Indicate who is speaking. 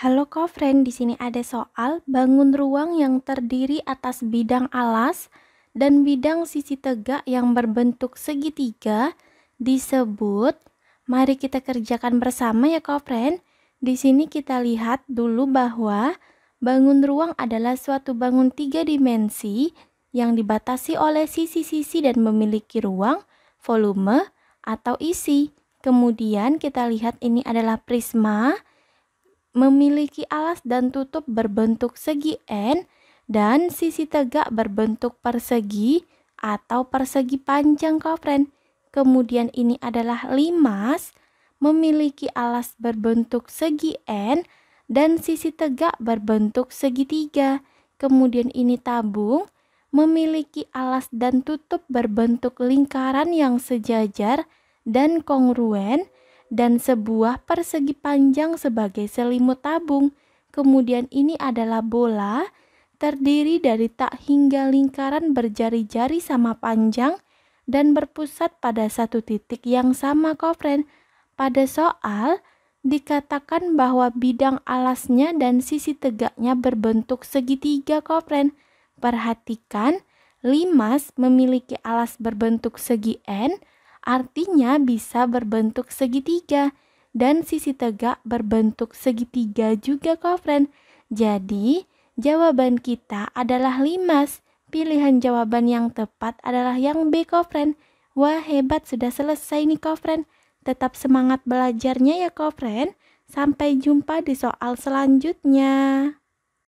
Speaker 1: Halo kofren, di sini ada soal bangun ruang yang terdiri atas bidang alas dan bidang sisi tegak yang berbentuk segitiga disebut. Mari kita kerjakan bersama ya kofren. Di sini kita lihat dulu bahwa bangun ruang adalah suatu bangun tiga dimensi yang dibatasi oleh sisi-sisi dan memiliki ruang, volume, atau isi. Kemudian kita lihat ini adalah prisma memiliki alas dan tutup berbentuk segi N dan sisi tegak berbentuk persegi atau persegi panjang kofren. Kemudian ini adalah limas, memiliki alas berbentuk segi N dan sisi tegak berbentuk segitiga. Kemudian ini tabung, memiliki alas dan tutup berbentuk lingkaran yang sejajar dan kongruen dan sebuah persegi panjang sebagai selimut tabung. Kemudian ini adalah bola terdiri dari tak hingga lingkaran berjari-jari sama panjang dan berpusat pada satu titik yang sama kofren. Pada soal, dikatakan bahwa bidang alasnya dan sisi tegaknya berbentuk segitiga kofren. Perhatikan, limas memiliki alas berbentuk segi N, artinya bisa berbentuk segitiga dan sisi tegak berbentuk segitiga juga kofren. Jadi, jawaban kita adalah limas. Pilihan jawaban yang tepat adalah yang B kofren. Wah hebat sudah selesai nih kofren. Tetap semangat belajarnya ya kofren. Sampai jumpa di soal selanjutnya.